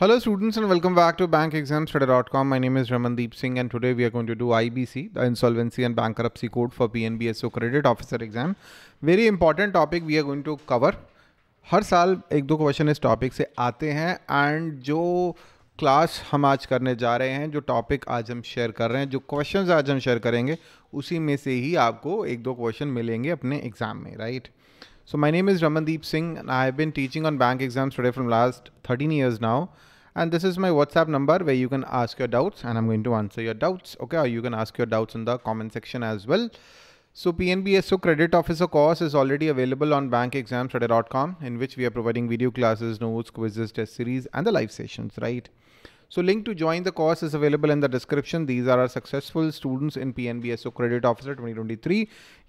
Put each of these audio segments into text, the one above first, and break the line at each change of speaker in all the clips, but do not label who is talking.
Hello students and welcome back to bankexamstudy.com. My name is Ramandeep Singh and today we are going to do IBC, the Insolvency and Bankruptcy Code for PNBSO Credit Officer exam. Very important topic we are going to cover. हर साल एक दो question इस topic से आते हैं and जो class हम आज करने जा रहे हैं जो टॉपिक आज हम शेयर कर रहे हैं जो क्वेश्चंस आज हम शेयर करेंगे उसी में से ही आपको एक दो क्वेश्चन मिलेंगे अपने एग्ज़ाम में right right? So my name is Ramandeep Singh and I've been teaching on bank exams today from last 13 years now. And this is my WhatsApp number where you can ask your doubts and I'm going to answer your doubts. Okay, or you can ask your doubts in the comment section as well. So PNBSO Credit Officer course is already available on bankexamstudy.com in which we are providing video classes, notes, quizzes, test series and the live sessions, right? So link to join the course is available in the description. These are our successful students in PNBSO Credit Officer 2023.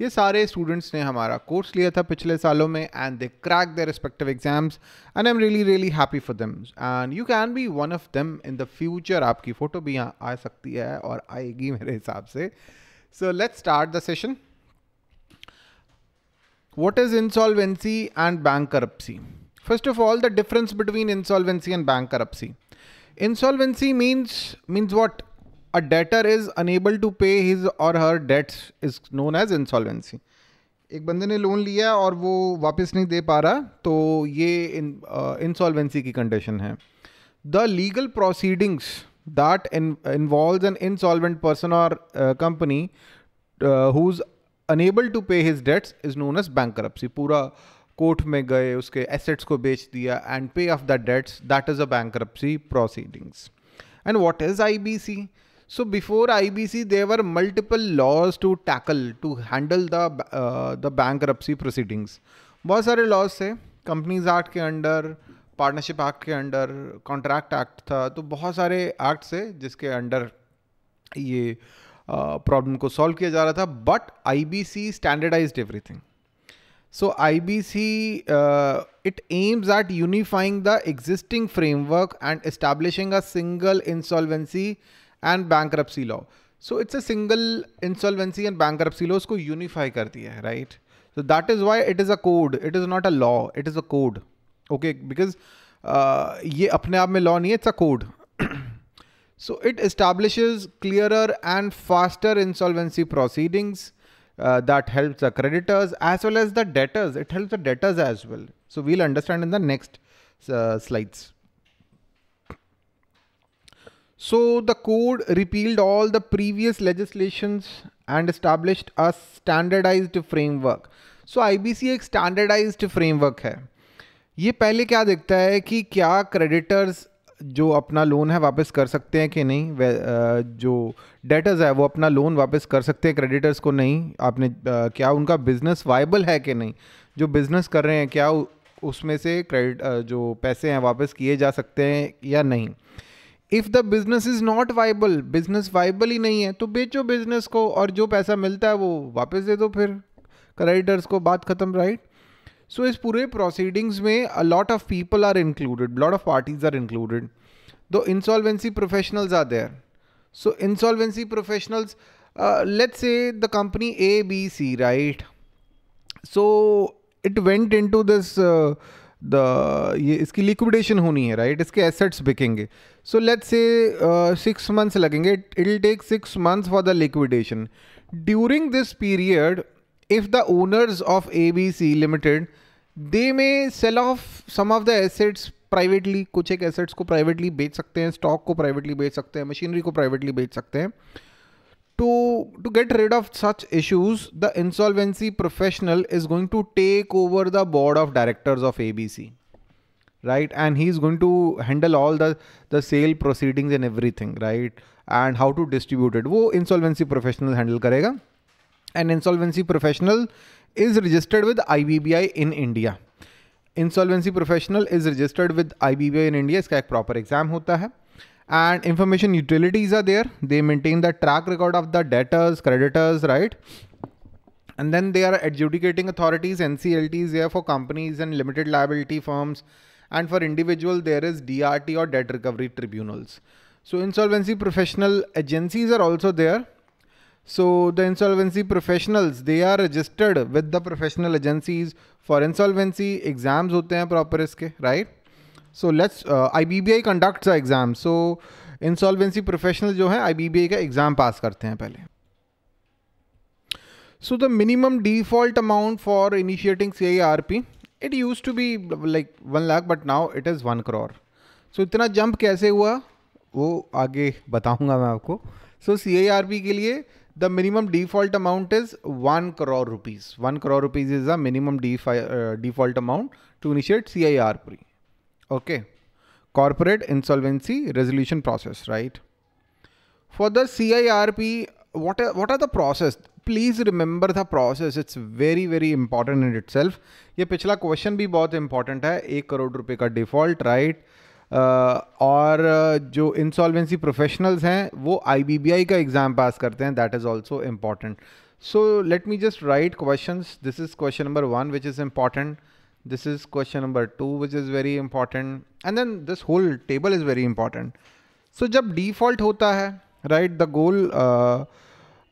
ये सारे students taken our course in the पिछले सालों and they cracked their respective exams and I'm really really happy for them. And you can be one of them in the future. आपकी photo भी यहाँ आ सकती will और So let's start the session. What is insolvency and bankruptcy? First of all, the difference between insolvency and bankruptcy. Insolvency means means what? A debtor is unable to pay his or her debts is known as insolvency. एक बंदे ने loan लिया और वो वापस नहीं दे पा रहा तो ये इंसॉल्वेंसी uh, की कंडीशन है the legal proceedings that involve an insolvent person और company who is unable to pay his debts is known as bank पूरा uh, कोर्ट में गए उसके एसेट्स को बेच दिया and pay off the debts that is a bank proceedings and what is I B C so before I B C there were multiple laws to tackle to handle the the bankruptcy proceedings uh, बहुत सारे laws थे companies act के under partnership act के under contract act था तो बहुत सारे acts थे जिसके अंडर ये प्रॉब्लम uh, को सॉल्व किया जा रहा था but I B C standardize everything So IBC, uh, it aims at unifying the existing framework and establishing a single insolvency and bankruptcy law. So it's a single insolvency and bankruptcy law को unify करती है, right? So that is why it is a code. It is not a law. It is a code. Okay, because uh, ये अपने आप में law नहीं है, it's a code. so it establishes clearer and faster insolvency proceedings uh, that helps the creditors as well as the debtors. It helps the debtors as well. So we'll understand in the next uh, slides. So the code repealed all the previous legislations and established a standardized framework. So IBC is standardized framework है ये पहले क्या देखता है कि क्या creditors जो अपना लोन है वापस कर सकते हैं कि नहीं जो डेटर्स है वो अपना लोन वापस कर सकते हैं क्रेडिटर्स को नहीं आपने क्या उनका बिज़नेस वाइबल है कि नहीं जो बिज़नेस कर रहे हैं क्या उसमें से क्रेडिट जो पैसे हैं वापस किए जा सकते हैं या नहीं if the business is not viable business viable ही नहीं है तो बेचो बिज़नेस को और जो पैसा मिलता है वो वापस दे दो फिर क्रेडिटर्स को बात ख़त्म राइट सो इस पूरे प्रोसीडिंग्स में a lot of people are included lot of parties are included though insolvency professionals are there so insolvency professionals the company A B C right so it went in to this the ये इसकी liquidation होनी है right right? इसके assets बिकेंगे so let's say six months लगेंगे it will take six months for the liquidation during this period if the owners of A B C limited they may sell off some of the assets privately कुछ एक assets को privately बेच सकते हैं stock को privately बेच सकते हैं मशीनरी को प्राइवेटली बेच सकते हैं to to get rid of such issues the insolvency professional is going to take over the board of directors of abc right and he's going to handle all the the sale proceedings and everything right and how to distribute it wo insolvency professional handle karega an insolvency professional is registered with IBBI in India. Insolvency professional is registered with IBBI in India. In India इसका एक And information होता है there. They maintain the track record of the debtors, creditors, right? and then they are adjudicating authorities nclts there for companies and limited liability firms and for individual there is drt or debt recovery tribunals so insolvency professional agencies are also there So the insolvency professionals, they are registered with the professional agencies for insolvency. Exams hote hain proper iske right? So let's uh, IBBI conducts a exam. So insolvency professionals jo hain IBBI ka exam pass karte hain pehle So the minimum default amount for initiating CIRP, it used to be like 1 lakh, but now it is 1 crore. So itna jump kaise hua wo aage bataunga main aapko So CIRP ke liye the minimum default amount is one crore rupees one crore rupees is the minimum default amount to initiate C I R pre okay corporate insolvency resolution process right for the C I R P what what are the process please remember the process it's very very important in itself ये पिछला question भी बहुत important है एक करोड़ रुपए का default right right? और जो इंसॉल्वेंसी प्रोफेशनल्स हैं वो आईबीबीआई का एग्ज़ाम पास करते हैं that is also important so let me just write question this is question number one which is important this is question number two which is very important and then this whole table is very important so जब default होता है right the goal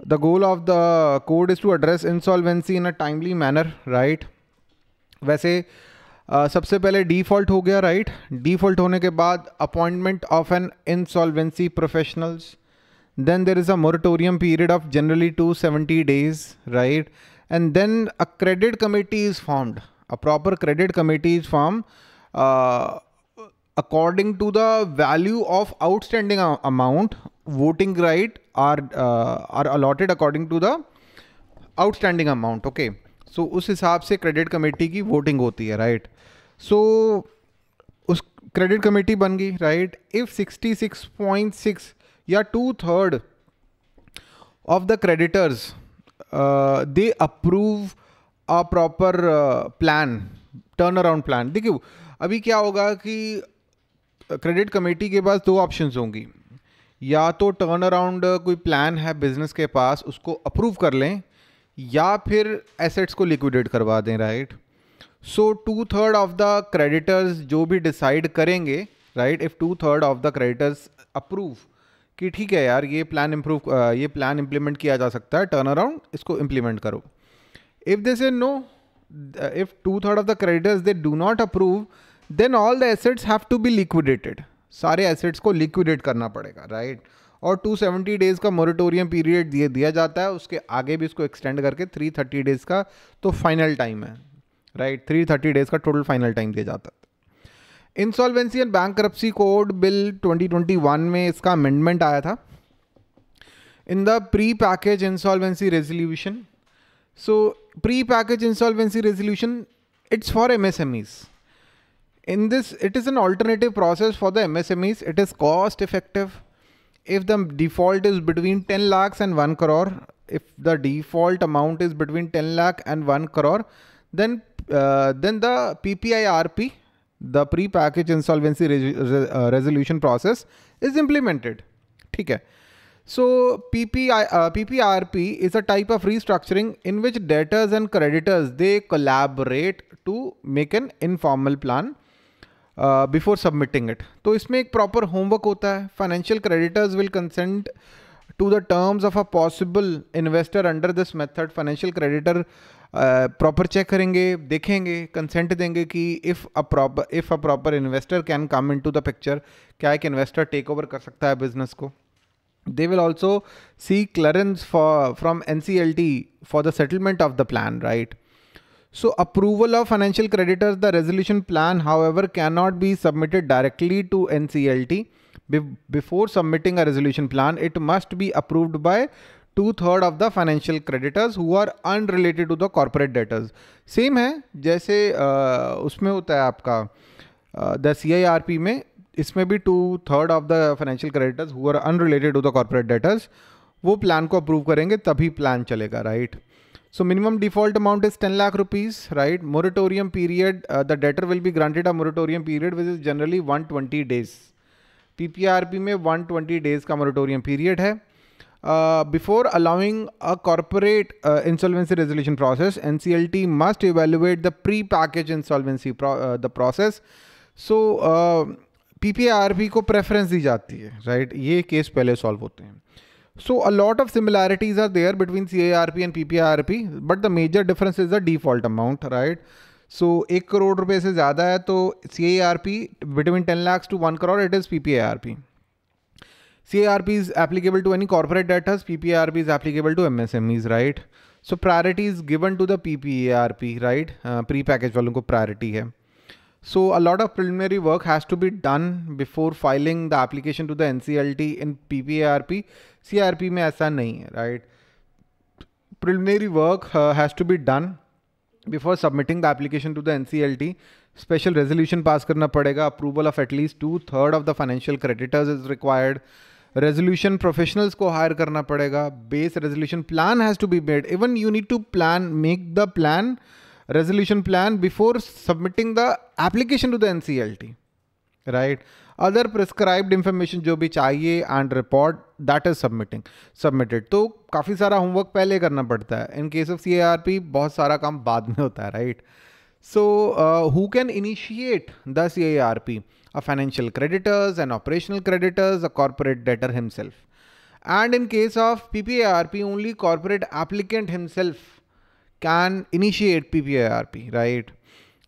the goal of the code is to address insolvency in a timely manner right वैसे uh, सबसे पहले default हो गया right default होने के बाद appointment of an insolvency professionals then there is a moratorium period of generally two seventy days right and then a credit committee is formed a proper credit committee is form according to the value of outstanding amount voting right are are allotted according to the outstanding amount okay so उस हिसाब से credit committee की voting होती है right right? सो उस credit committee बन गई right if 66.6 या two third of the creditors they approve a proper plan turnaround plan देखियो अभी क्या होगा कि क्रेडिट uh, कमेटी के पास दो ऑप्शंस होंगी या तो टर्न अराउंड कोई प्लान है बिजनेस के पास उसको अप्रूव कर लें या फिर एसेट्स को लिक्विडेट करवा दें right right? So two third of the creditors जो भी डिसाइड करेंगे right if two third of the creditors approve कि ठीक है यार ये प्लान इम्प्रूव ये प्लान इम्प्लीमेंट किया जा सकता है टर्न अराउंड इसको इम्प्लीमेंट करो if they is no if two third of the creditors they do not approve then all the assets have to be liquidated सारे एसेट्स को लिक्विडेट करना पड़ेगा राइट right? और 270 डेज़ का मोरिटोरियम पीरियड दिए दिया जाता है उसके आगे भी इसको एक्सटेंड करके 330 डेज़ का तो फाइनल टाइम है राइट थ्री थर्टी डेज का टोटल फाइनल टाइम दिया जाता था insolvency and bankruptcy code bill 2021 में इसका अमेंडमेंट आया था in the pre package insolvency resolution so pre package insolvency resolution it's for M S M Es in this it is an alternative process for the M S M Es it is cost effective if the default is between ten lakh and one crore if the default amount is between ten lakh and one crore Then, uh, then the PPIRP, the pre-package insolvency re re uh, resolution process is implemented. ठीक है. So PPI, uh, PPIRP is a type of restructuring in which debtors and creditors they collaborate to make an informal plan before submitting it तो इसमें एक proper homework होता है financial creditors will consent to the terms of a possible investor under this method financial creditor uh, proper check करेंगे देखेंगे consent देंगे कि if a proper if a proper investor can come into the picture क्या they will also seek clearance from NCLT for the settlement of the plan, right? So approval of financial creditors, the resolution plan, however, cannot be submitted directly to NCLT before submitting a resolution plan it must be approved by two third of the financial creditors who are unrelated to the corporate debtors same है जैसे uh, उसमें होता है आपका the C I R P में इसमें भी two third of the financial creditors who are unrelated to the corporate debtors वो प्लान को अप्रूव करेंगे तभी प्लान चलेगा right so minimum default amount is ten lakh rupees right moratorium period the debtor will be granted a moratorium period which is generally one twenty days P P R P में 120 days का moratorium period है before allowing a corporate insolvency resolution process N C L T must evaluate the pre package insolvency the process so P P R P को preference दी जाती है right right? ये case पहले solve होते हैं so a lot of similarities are there between C A R P and P P R P but the major difference is the default amount right so so, एक करोड़ रुपए से ज़्यादा है तो C A R P between ten lakhs to one crore it is P P R P C R P is applicable to any corporate debtors P P R P is applicable to M S M Es right so priority is given to the P P A R P right pre package वालों को priority है so of work has to be done before filing the application to the N C L T in P P A R P C R P में ऐसा नहीं है right preliminary work has to be done before submitting the application to the N special resolution pass करना पड़ेगा approval of at least two third of the financial creditors is required resolution professionals को hire करना पड़ेगा base resolution plan has to be made even you need to plan make the plan submitting the application to the N C L T right other prescribed information जो भी चाहिए and report that is submitting submitted तो काफ़ी सारा homework पहले करना पड़ता है इन केस ऑफ सी बहुत सारा काम बाद में होता है right so who can initiate the C I R P a financial creditors and operational creditors a corporate debtor himself and in case of P P R P only corporate applicant himself can initiate P P I R P right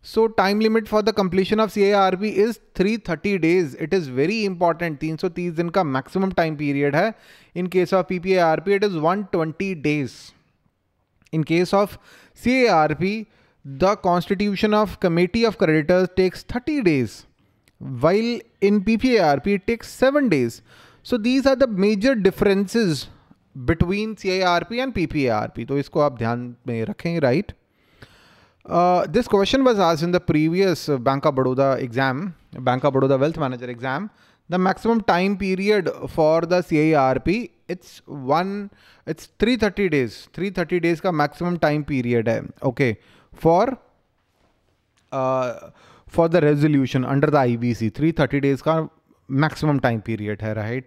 so time limit for the completion of C I R P is three thirty days it is very important तीन सौ तीस दिन का maximum time period है in case of P P I R P it is one twenty days in case of C A R P the constitution of committee of creditors takes thirty days in P P P R takes seven so these are the major 7 between C these R P and P P A R P तो इसको आप ध्यान में रखें right right? Uh, this question was asked in the previous Bank of Baroda exam, Bank of Baroda Wealth Manager exam. The maximum time period for the CIRP it's one it's 330 days 330 days ka maximum time period hai, okay for uh, for the resolution under the IBC 330 days ka maximum time period hai, right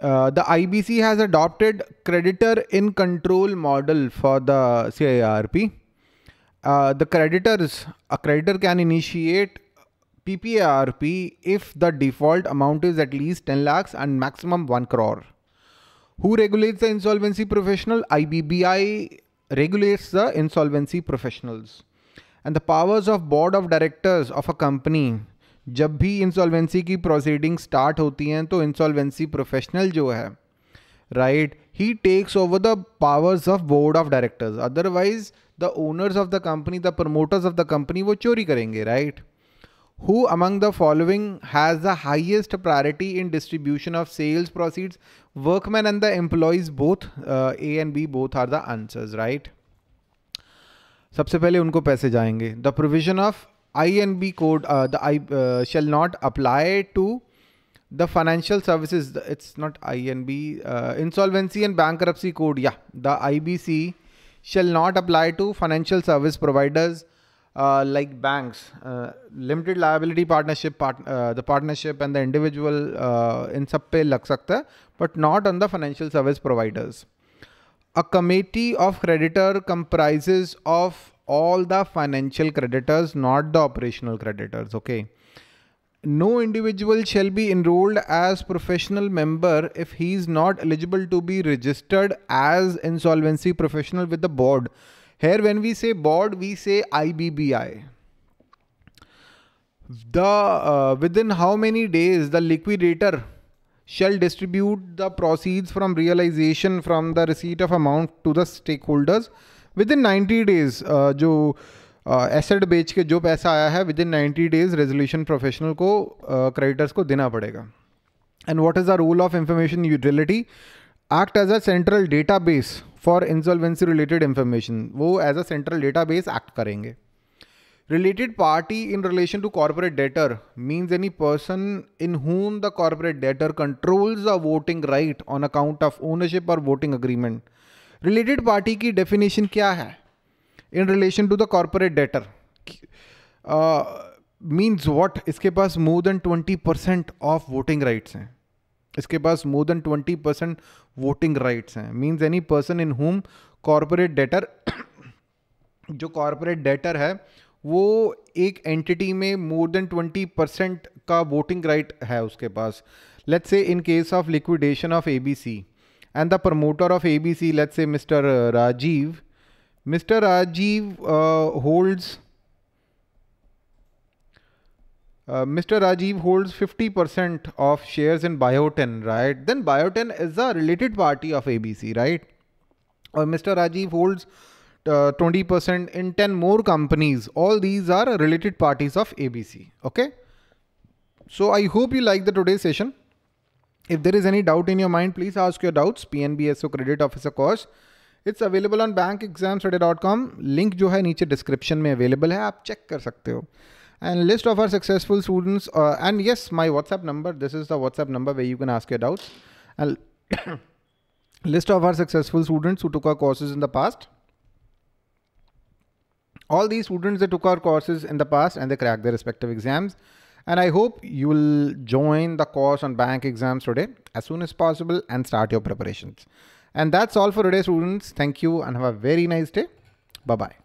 uh, the IBC has adopted creditor in control model for the CIRP the creditors a creditor can initiate P P R P if the default amount is at least ten lakhs and maximum one crore who regulates the insolvency professional I B B I regulates the insolvency professional and the powers of board of directors of a company जब भी insolvency की proceeding start होती हैं तो insolvency professional जो है right he takes over the powers of board of directors otherwise the owners of the company the promoters of the company wo chori karenge right who among the following has the highest priority in distribution of sales proceeds workmen and the employees both uh, a and b both are the answers right सबसे पहले उनको पैसे जाएंगे The provision of I and B code the I shall not apply to the financial services it's not inb uh, insolvency and bankruptcy code yeah the ibc shall not apply to financial service providers uh, like banks uh, limited liability partnership part, uh, the partnership and the individual uh, in sub pay, lag sakta but not on the financial service providers a committee of creditor comprises of all the financial creditors not the operational creditors okay no individual shall be enrolled as professional member if he is not eligible to be registered as insolvency professional with the board here when we say board we say ibbi the uh, within how many days the liquidator shall distribute the proceeds from realization from the receipt of amount to the stakeholders within 90 days uh, jo asset बेच के जो पैसा आया है within ninety days resolution professional को creditors uh, को देना पड़ेगा and what is the rule of information utility act as a central data base for insolvency related information वो as a central data base act करेंगे related party in relation to corporate debtor means any person in whom the corporate debtor controls a voting right on account of ownership और voting agreement related party की definition क्या है in relation to the corporate debtor means what इसके पास more than twenty percent of voting rights हैं इसके पास more than twenty percent voting rights हैं means any person in whom corporate debtor जो कॉरपोरेट डेटर है वो एक एंटिटी में मोर देन ट्वेंटी परसेंट का वोटिंग राइट है उसके पास let's say in case of liquidation of A B C and the promoter of A B C let's say mister Rajiv Mr. Rajiv uh, holds uh, Mr. Rajiv holds 50% of shares in Bioten, right? Then Bioten is a related party of ABC, right? Or Mr. Rajiv holds 20% uh, in 10 more companies. All these are related parties of ABC, okay? So I hope you like the today's session. If there is any doubt in your mind, please ask your doubts. PNBSO Credit Officer course. It's available on bank exam study dot com link जो है नीचे description में available है आप check कर सकते हो and list of our successful students and yes my WhatsApp number this is the WhatsApp number where you can ask and list of our successful students who took our courses in the past. All these students, they took our courses in the past and they cracked their respective exams. And I hope you will join the course on bank exams today as soon as possible and start your preparations. And that's all for today, students. Thank you and have a very nice day. Bye bye.